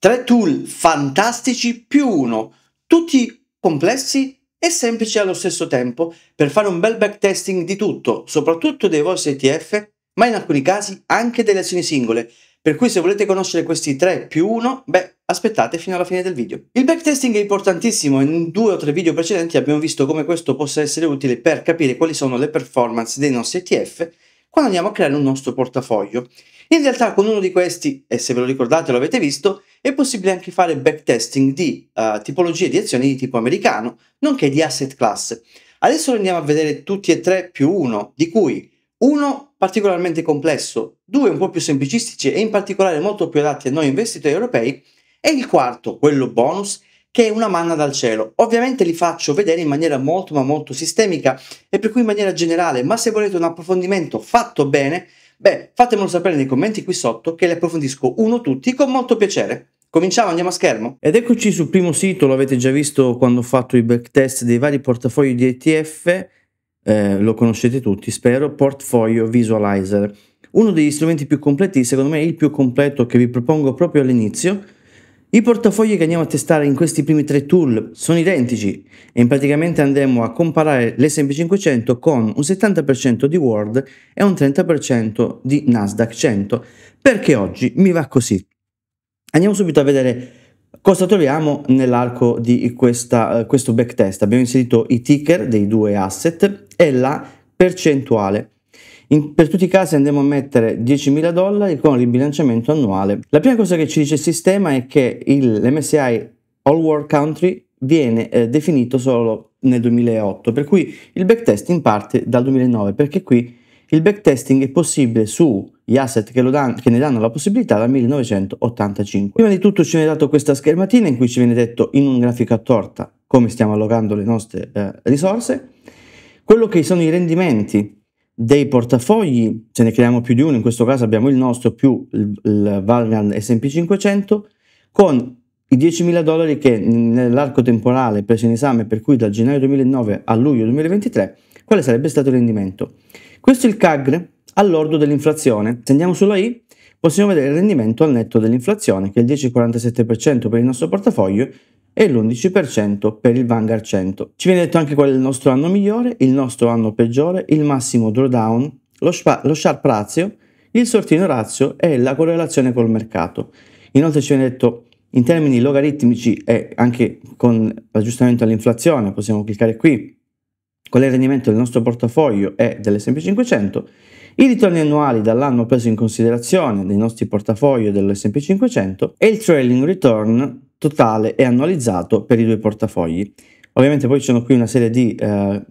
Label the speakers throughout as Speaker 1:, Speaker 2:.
Speaker 1: Tre tool fantastici più uno, tutti complessi e semplici allo stesso tempo per fare un bel backtesting di tutto, soprattutto dei vostri ETF, ma in alcuni casi anche delle azioni singole. Per cui se volete conoscere questi 3 più 1, beh, aspettate fino alla fine del video. Il backtesting è importantissimo, in due o tre video precedenti abbiamo visto come questo possa essere utile per capire quali sono le performance dei nostri ETF quando andiamo a creare un nostro portafoglio. In realtà con uno di questi, e se ve lo ricordate lo avete visto, è possibile anche fare backtesting di uh, tipologie di azioni di tipo americano, nonché di asset class. Adesso andiamo a vedere tutti e tre più uno, di cui uno particolarmente complesso, due un po' più semplicistici e in particolare molto più adatti a noi investitori europei, e il quarto, quello bonus, che è una manna dal cielo. Ovviamente li faccio vedere in maniera molto ma molto sistemica e per cui in maniera generale, ma se volete un approfondimento fatto bene, Beh, fatemelo sapere nei commenti qui sotto che li approfondisco uno tutti con molto piacere. Cominciamo, andiamo a schermo. Ed eccoci sul primo sito, lo avete già visto quando ho fatto i backtest dei vari portafogli di ETF, eh, lo conoscete tutti, spero, Portfolio Visualizer. Uno degli strumenti più completi, secondo me il più completo che vi propongo proprio all'inizio, i portafogli che andiamo a testare in questi primi tre tool sono identici e praticamente andremo a comparare l'S&P500 con un 70% di Word e un 30% di Nasdaq 100 perché oggi mi va così. Andiamo subito a vedere Cosa troviamo nell'arco di questa, eh, questo backtest? Abbiamo inserito i ticker dei due asset e la percentuale. In, per tutti i casi andiamo a mettere 10.000 dollari con ribilanciamento annuale. La prima cosa che ci dice il sistema è che l'MSI All World Country viene eh, definito solo nel 2008, per cui il backtesting parte dal 2009, perché qui il backtesting è possibile su gli asset che, dan che ne danno la possibilità dal 1985. Prima di tutto ci viene dato questa schermatina in cui ci viene detto in un grafico a torta come stiamo allocando le nostre eh, risorse, quello che sono i rendimenti dei portafogli, ce ne creiamo più di uno, in questo caso abbiamo il nostro più il Valgan S&P 500 con i 10.000 dollari che nell'arco temporale preso in esame, per cui da gennaio 2009 a luglio 2023, quale sarebbe stato il rendimento? Questo è il CAGR all'ordo dell'inflazione. Se andiamo sulla I, possiamo vedere il rendimento al netto dell'inflazione, che è il 10,47% per il nostro portafoglio e l'11% per il Vanguard 100. Ci viene detto anche qual è il nostro anno migliore, il nostro anno peggiore, il massimo drawdown, lo, spa, lo sharp ratio, il sortino ratio e la correlazione col mercato. Inoltre ci viene detto in termini logaritmici e anche con l'aggiustamento all'inflazione, possiamo cliccare qui, qual è il rendimento del nostro portafoglio e dell'S&P 500, i ritorni annuali dall'anno preso in considerazione dei nostri portafogli e dell'S&P 500 e il trailing return totale e annualizzato per i due portafogli. Ovviamente poi ci sono qui una serie di eh,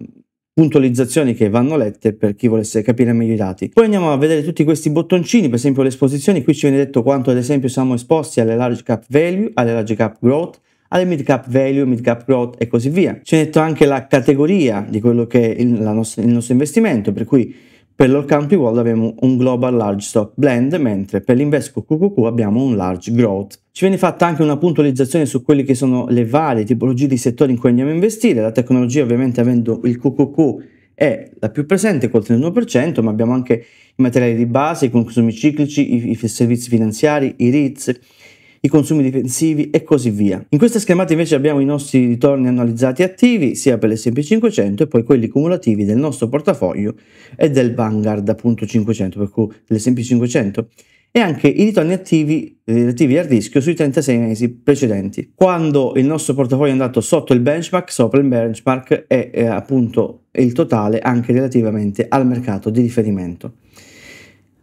Speaker 1: puntualizzazioni che vanno lette per chi volesse capire meglio i dati. Poi andiamo a vedere tutti questi bottoncini, per esempio le esposizioni, qui ci viene detto quanto ad esempio siamo esposti alle large cap value, alle large cap growth, alle mid cap value, mid cap growth e così via. Ci viene detto anche la categoria di quello che è il nostro, il nostro investimento, per cui per l'All Country World abbiamo un Global Large Stock Blend, mentre per l'Invesco QQQ abbiamo un Large Growth. Ci viene fatta anche una puntualizzazione su quelle che sono le varie tipologie di settori in cui andiamo a investire, la tecnologia ovviamente avendo il QQQ è la più presente col 31%, ma abbiamo anche i materiali di base, i consumi ciclici, i, i servizi finanziari, i REITs, i consumi difensivi e così via. In questa schermata invece abbiamo i nostri ritorni annualizzati attivi sia per l'S&P 500 e poi quelli cumulativi del nostro portafoglio e del Vanguard appunto 500 per cui l'S&P 500 e anche i ritorni attivi eh, relativi al rischio sui 36 mesi precedenti. Quando il nostro portafoglio è andato sotto il benchmark, sopra il benchmark e eh, appunto il totale anche relativamente al mercato di riferimento.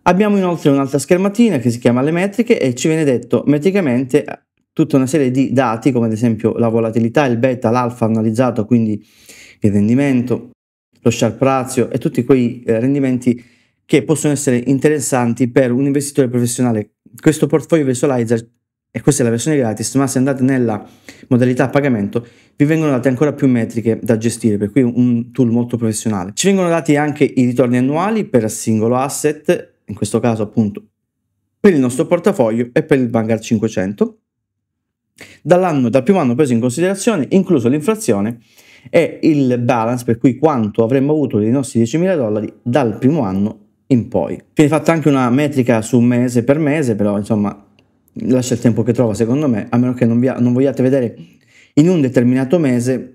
Speaker 1: Abbiamo inoltre un'altra schermatina che si chiama le metriche e ci viene detto metricamente eh, tutta una serie di dati come ad esempio la volatilità, il beta, l'alfa analizzato, quindi il rendimento, lo sharp ratio e tutti quei eh, rendimenti che possono essere interessanti per un investitore professionale. Questo portfolio visualizer, e questa è la versione gratis, ma se andate nella modalità pagamento vi vengono date ancora più metriche da gestire, per cui un tool molto professionale. Ci vengono dati anche i ritorni annuali per singolo asset, in questo caso appunto per il nostro portafoglio e per il Vanguard 500, dall'anno, dal primo anno preso in considerazione, incluso l'inflazione e il balance, per cui quanto avremmo avuto dei nostri 10.000 dollari dal primo anno in poi. Viene fatta anche una metrica su mese per mese, però insomma lascia il tempo che trova secondo me, a meno che non, vi, non vogliate vedere in un determinato mese,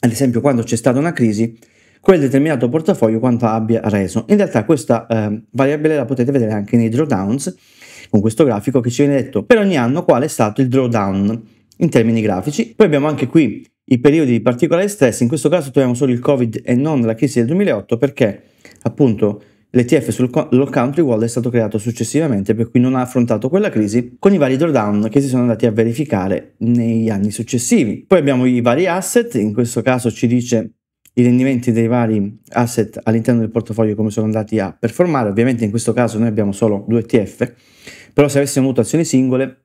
Speaker 1: ad esempio quando c'è stata una crisi, quel determinato portafoglio quanto abbia reso. In realtà questa eh, variabile la potete vedere anche nei drawdowns con questo grafico che ci viene detto per ogni anno qual è stato il drawdown in termini grafici. Poi abbiamo anche qui i periodi di particolare stress, in questo caso troviamo solo il Covid e non la crisi del 2008 perché appunto L'ETF sull'all country wall è stato creato successivamente, per cui non ha affrontato quella crisi con i vari drawdown che si sono andati a verificare negli anni successivi. Poi abbiamo i vari asset, in questo caso ci dice i rendimenti dei vari asset all'interno del portafoglio come sono andati a performare. Ovviamente in questo caso noi abbiamo solo due ETF, però se avessimo avuto azioni singole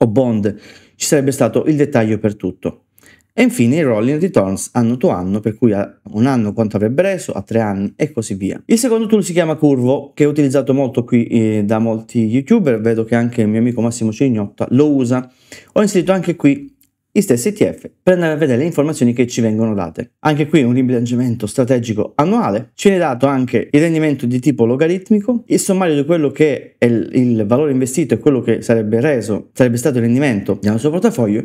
Speaker 1: o bond ci sarebbe stato il dettaglio per tutto. E infine i rolling returns anno to anno, per cui a un anno quanto avrebbe reso, a tre anni e così via. Il secondo tool si chiama Curvo, che è utilizzato molto qui eh, da molti youtuber, vedo che anche il mio amico Massimo Cignotta lo usa. Ho inserito anche qui gli stessi ETF per andare a vedere le informazioni che ci vengono date. Anche qui un ribilanciamento strategico annuale, ci viene dato anche il rendimento di tipo logaritmico, il sommario di quello che è il, il valore investito e quello che sarebbe reso, sarebbe stato il rendimento nel nostro portafoglio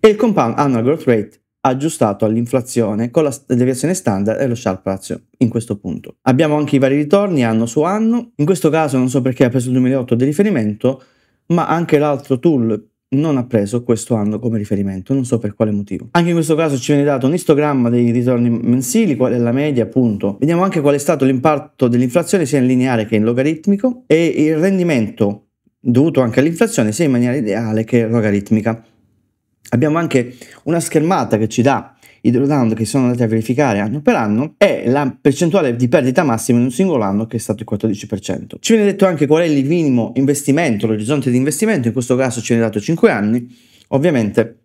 Speaker 1: e il compound annual growth rate aggiustato all'inflazione con la deviazione standard e lo sharp ratio in questo punto. Abbiamo anche i vari ritorni anno su anno, in questo caso non so perché ha preso il 2008 di riferimento, ma anche l'altro tool non ha preso questo anno come riferimento, non so per quale motivo. Anche in questo caso ci viene dato un istogramma dei ritorni mensili, qual è la media appunto. Vediamo anche qual è stato l'impatto dell'inflazione sia in lineare che in logaritmico e il rendimento dovuto anche all'inflazione sia in maniera ideale che logaritmica. Abbiamo anche una schermata che ci dà i drawdown che sono andati a verificare anno per anno è la percentuale di perdita massima in un singolo anno che è stato il 14%. Ci viene detto anche qual è il minimo investimento, l'orizzonte di investimento, in questo caso ci viene dato 5 anni, ovviamente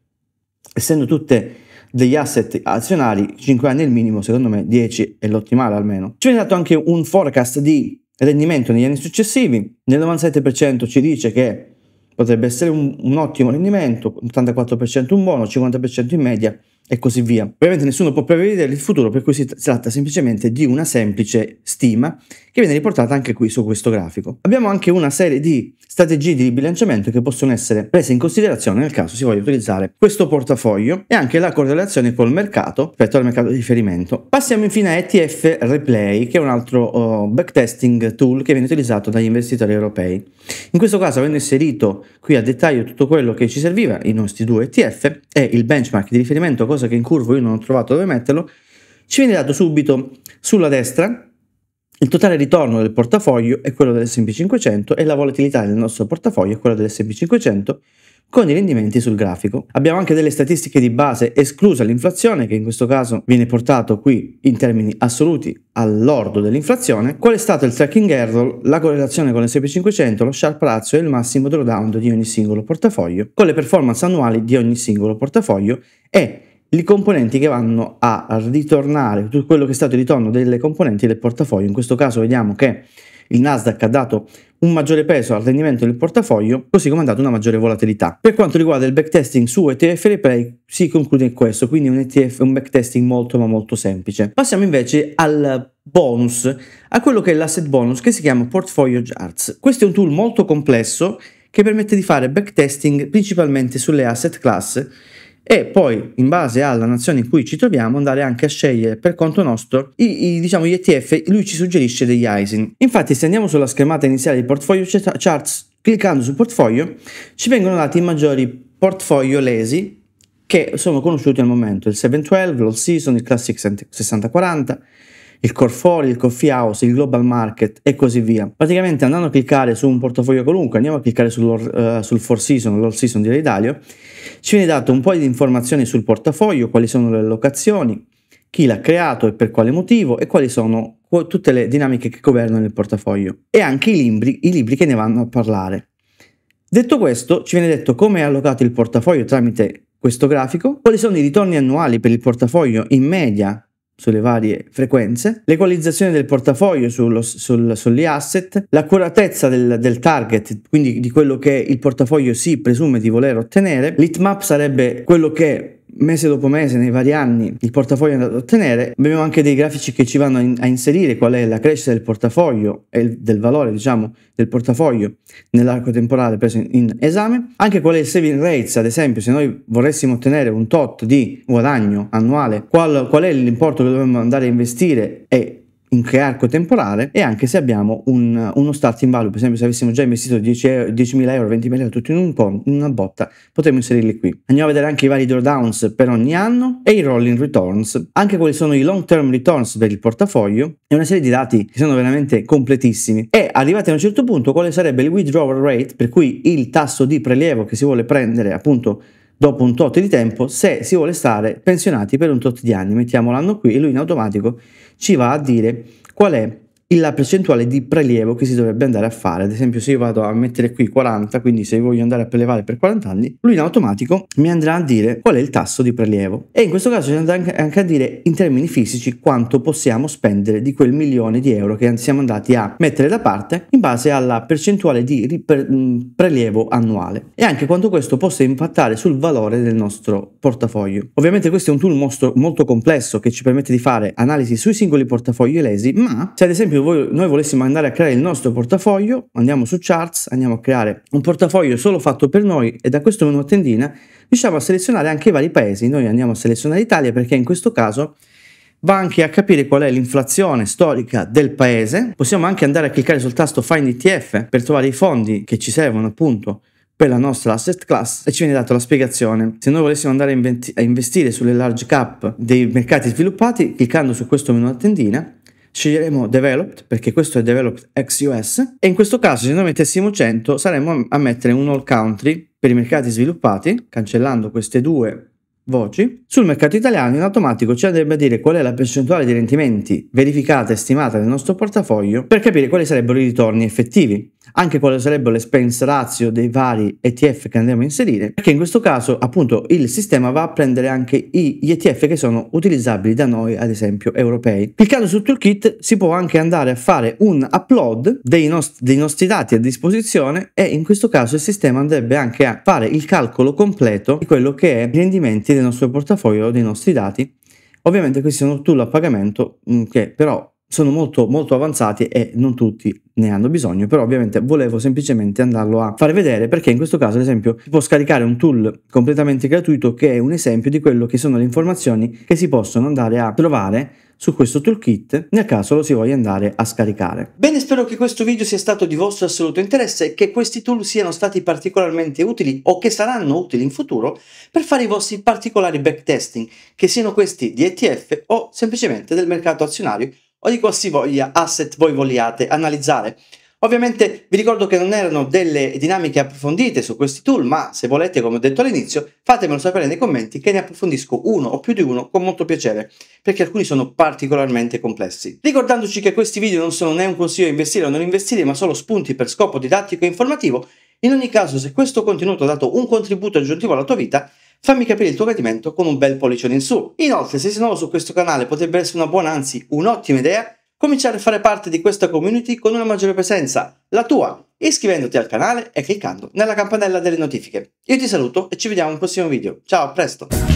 Speaker 1: essendo tutte degli asset azionari, 5 anni è il minimo, secondo me 10 è l'ottimale almeno. Ci viene dato anche un forecast di rendimento negli anni successivi, nel 97% ci dice che potrebbe essere un, un ottimo rendimento, 84% un buono, 50% in media, e così via. Ovviamente nessuno può prevedere il futuro, per cui si tratta semplicemente di una semplice stima che viene riportata anche qui su questo grafico. Abbiamo anche una serie di strategie di bilanciamento che possono essere prese in considerazione nel caso si voglia utilizzare questo portafoglio e anche la correlazione col mercato rispetto al mercato di riferimento. Passiamo infine a ETF Replay, che è un altro uh, backtesting tool che viene utilizzato dagli investitori europei. In questo caso avendo inserito qui a dettaglio tutto quello che ci serviva, i nostri due ETF e il benchmark di riferimento cosa cosa che in curvo io non ho trovato dove metterlo, ci viene dato subito sulla destra il totale ritorno del portafoglio è quello dell'S&P 500 e la volatilità del nostro portafoglio è quella dell'S&P 500 con i rendimenti sul grafico. Abbiamo anche delle statistiche di base esclusa l'inflazione che in questo caso viene portato qui in termini assoluti all'ordo dell'inflazione. Qual è stato il tracking error, la correlazione con l'S&P 500, lo sharp ratio e il massimo drawdown di ogni singolo portafoglio con le performance annuali di ogni singolo portafoglio e i componenti che vanno a ritornare tutto quello che è stato il ritorno delle componenti del portafoglio. In questo caso vediamo che il Nasdaq ha dato un maggiore peso al rendimento del portafoglio, così come ha dato una maggiore volatilità. Per quanto riguarda il backtesting su ETF Replay, si conclude in questo, quindi un, ETF, un backtesting molto ma molto semplice. Passiamo invece al bonus, a quello che è l'asset bonus che si chiama Portfolio Jarts. Questo è un tool molto complesso che permette di fare backtesting principalmente sulle asset class e poi in base alla nazione in cui ci troviamo andare anche a scegliere per conto nostro i, i, diciamo, gli ETF, lui ci suggerisce degli ISIN. Infatti se andiamo sulla schermata iniziale di portfolio charts, cliccando su portfolio ci vengono dati i maggiori portfolio lesi che sono conosciuti al momento, il 712, l'All Season, il Classic 6040, il Core 4, il Coffee House, il Global Market e così via. Praticamente andando a cliccare su un portafoglio qualunque, andiamo a cliccare sul, uh, sul Four Season, l'All Season di Reidalio, ci viene dato un po' di informazioni sul portafoglio, quali sono le locazioni, chi l'ha creato e per quale motivo e quali sono tutte le dinamiche che governano il portafoglio e anche i libri, i libri che ne vanno a parlare. Detto questo, ci viene detto come è allocato il portafoglio tramite questo grafico, quali sono i ritorni annuali per il portafoglio in media sulle varie frequenze, l'equalizzazione del portafoglio sullo, sul, sugli asset, l'accuratezza del, del, target, quindi di quello che il portafoglio si presume di voler ottenere. L'heatmap sarebbe quello che mese dopo mese, nei vari anni, il portafoglio è andato a ottenere. Abbiamo anche dei grafici che ci vanno a, in- a inserire qual è la crescita del portafoglio e il- del valore, diciamo, del portafoglio nell'arco temporale preso in-, in, esame. Anche qual è il saving rates, ad esempio, se noi vorressimo ottenere un tot di guadagno annuale, qual, qual è l'importo che dovremmo andare a investire e in che arco temporale e anche se abbiamo un, uno starting value, per esempio se avessimo già investito 10.000 10 euro, 20.000 euro tutti in, un po', in una botta, potremmo inserirli qui. Andiamo a vedere anche i vari drawdowns per ogni anno e i rolling returns, anche quali sono i long term returns per il portafoglio e una serie di dati che sono veramente completissimi. E arrivati a un certo punto quale sarebbe il withdrawal rate, per cui il tasso di prelievo che si vuole prendere appunto dopo un tot di tempo se si vuole stare pensionati per un tot di anni. Mettiamo l'anno qui e lui in automatico ci va a dire qual è la percentuale di prelievo che si dovrebbe andare a fare. Ad esempio, se io vado a mettere qui 40, quindi se voglio andare a prelevare per 40 anni, lui in automatico mi andrà a dire qual è il tasso di prelievo. E in questo caso ci andrà anche a dire in termini fisici quanto possiamo spendere di quel milione di euro che siamo andati a mettere da parte in base alla percentuale di prelievo annuale e anche quanto questo possa impattare sul valore del nostro portafoglio. Ovviamente questo è un tool molto, molto complesso che ci permette di fare analisi sui singoli portafogli lesi, ma se ad esempio noi, noi volessimo andare a creare il nostro portafoglio, andiamo su charts, andiamo a creare un portafoglio solo fatto per noi e da questo menu a tendina riusciamo a selezionare anche i vari paesi. Noi andiamo a selezionare Italia perché in questo caso va anche a capire qual è l'inflazione storica del paese. Possiamo anche andare a cliccare sul tasto Find ETF per trovare i fondi che ci servono appunto per la nostra asset class e ci viene data la spiegazione. Se noi volessimo andare a, a investire sulle large cap dei mercati sviluppati, cliccando su questo menu a tendina, sceglieremo developed perché questo è developed ex US e in questo caso se noi mettessimo 100 saremmo a mettere un all country per i mercati sviluppati cancellando queste due voci. Sul mercato italiano in automatico ci andrebbe a dire qual è la percentuale di rendimenti verificata e stimata nel nostro portafoglio per capire quali sarebbero i ritorni effettivi anche quale sarebbe le ratio dei vari ETF che andiamo a inserire, perché in questo caso appunto il sistema va a prendere anche gli ETF che sono utilizzabili da noi, ad esempio europei. Cliccando sul Toolkit si può anche andare a fare un upload dei, nost- dei nostri dati a disposizione e in questo caso il sistema andrebbe anche a fare il calcolo completo di quello che è i rendimenti del nostro portafoglio, dei nostri dati. Ovviamente questi sono tool a pagamento mm, che però sono molto, molto avanzati e non tutti ne hanno bisogno, però ovviamente volevo semplicemente andarlo a far vedere perché in questo caso ad esempio si può scaricare un tool completamente gratuito che è un esempio di quello che sono le informazioni che si possono andare a trovare su questo toolkit nel caso lo si voglia andare a scaricare. Bene, spero che questo video sia stato di vostro assoluto interesse e che questi tool siano stati particolarmente utili o che saranno utili in futuro per fare i vostri particolari backtesting, che siano questi di ETF o semplicemente del mercato azionario o di qualsivoglia asset voi vogliate analizzare. Ovviamente vi ricordo che non erano delle dinamiche approfondite su questi tool, ma se volete, come ho detto all'inizio, fatemelo sapere nei commenti che ne approfondisco uno o più di uno con molto piacere, perché alcuni sono particolarmente complessi. Ricordandoci che questi video non sono né un consiglio di investire o non investire, ma solo spunti per scopo didattico e informativo, in ogni caso, se questo contenuto ha dato un contributo aggiuntivo alla tua vita, Fammi capire il tuo gradimento con un bel pollicione in su. Inoltre, se sei nuovo su questo canale, potrebbe essere una buona, anzi un'ottima idea, cominciare a fare parte di questa community con una maggiore presenza, la tua, iscrivendoti al canale e cliccando nella campanella delle notifiche. Io ti saluto e ci vediamo in un prossimo video. Ciao, a presto!